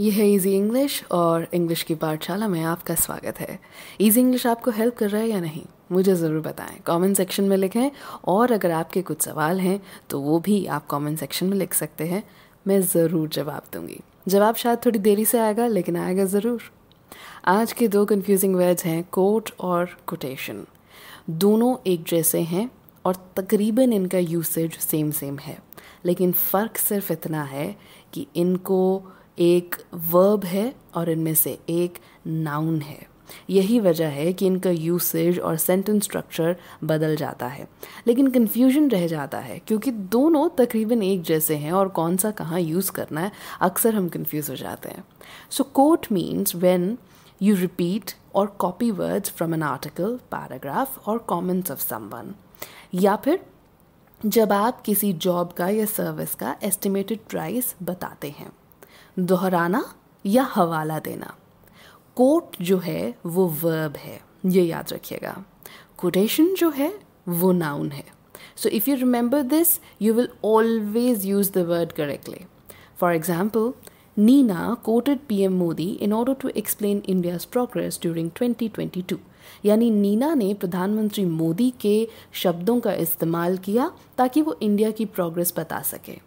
यह है easy English और इंग्लिश की पाठशाला में आपका स्वागत है इजी इंग्लिश आपको हेल्प कर रहा है या नहीं मुझे ज़रूर बताएं कमेंट सेक्शन में लिखें और अगर आपके कुछ सवाल हैं तो वो भी आप कमेंट सेक्शन में लिख सकते हैं मैं ज़रूर जवाब दूंगी जवाब शायद थोड़ी देरी से आएगा लेकिन आएगा ज़रूर आज के दो कन्फ्यूजिंग वर्ड्स हैं कोट और कोटेशन दोनों एक जैसे हैं और तकरीबन इनका यूसेज सेम सेम है लेकिन फ़र्क सिर्फ इतना है कि इनको एक वर्ब है और इनमें से एक नाउन है यही वजह है कि इनका यूसेज और सेंटेंस स्ट्रक्चर बदल जाता है लेकिन कन्फ्यूजन रह जाता है क्योंकि दोनों तकरीबन एक जैसे हैं और कौन सा कहाँ यूज़ करना है अक्सर हम कन्फ्यूज़ हो जाते हैं so quote means when you repeat और copy words from an article paragraph और कॉमेंट्स ऑफ समवन या फिर जब आप किसी जॉब का या सर्विस का एस्टिमेटेड प्राइस बताते हैं दोहराना या हवाला देना कोट जो है वो वर्ब है ये याद रखिएगा कोटेशन जो है वो नाउन है so if you remember this you will always use the word correctly for example Nina quoted P M Modi in order to explain India's progress during twenty twenty two यानी नीना ने प्रधानमंत्री मोदी के शब्दों का इस्तेमाल किया ताकि वो इंडिया की प्रोग्रेस बता सके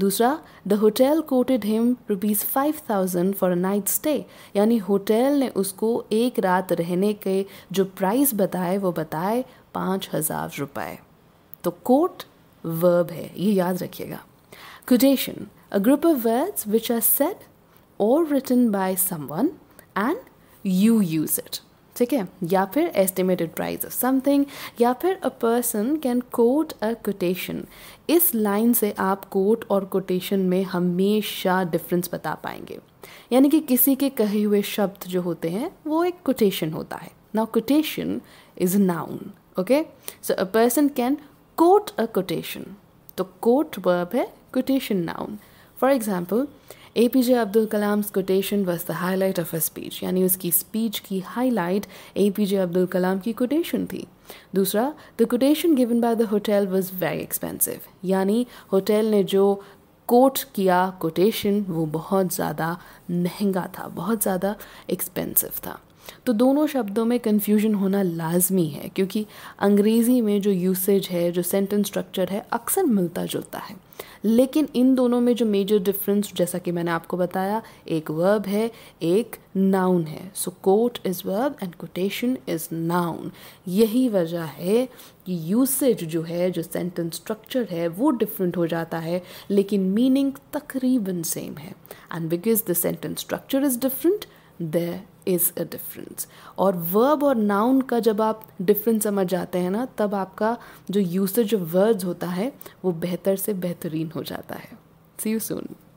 दूसरा the hotel quoted him rupees five thousand for night stay यानी होटल ने उसको एक रात रहने के जो प्राइस बताए वो बताए पाँच हज़ार रुपए तो कोट वर्ब है ये याद रखिएगा quotation a group of words which are said और written by someone and you use it ठीक है या फिर एस्टिमेटेड प्राइस ऑफ समथिंग या फिर a person can quote a quotation इस लाइन से आप कोट और कोटेशन में हमेशा डिफरेंस बता पाएंगे यानी कि किसी के कहे हुए शब्द जो होते हैं वो एक कोटेशन होता है now quotation is noun okay so a person can quote a quotation तो कोट वर्ब है quotation noun for example A P J Abdul Kalam's quotation was the highlight of a speech यानी उसकी स्पीच की highlight A P J Abdul Kalam की quotation थी दूसरा the quotation given by the hotel was very expensive यानी hotel ने जो कोट किया कोटेशन वो बहुत ज़्यादा महंगा था बहुत ज़्यादा एक्सपेंसिव था तो दोनों शब्दों में कन्फ्यूजन होना लाजमी है क्योंकि अंग्रेज़ी में जो यूसेज है जो सेंटेंस स्ट्रक्चर है अक्सर मिलता जुलता है लेकिन इन दोनों में जो मेजर डिफरेंस जैसा कि मैंने आपको बताया एक वर्ब है एक नाउन है so quote is verb and quotation is noun यही वजह है कि यूसेज जो है जो सेंटेंस स्ट्रक्चर है वो डिफरेंट हो जाता है लेकिन मीनिंग तकरीबन सेम है and because the sentence structure is different there is a difference और वर्ब और नाउन का जब आप डिफरेंस समझ जाते हैं ना तब आपका जो यूसेज ऑफ वर्ड्स होता है वो बेहतर से बेहतरीन हो जाता है सी यू सून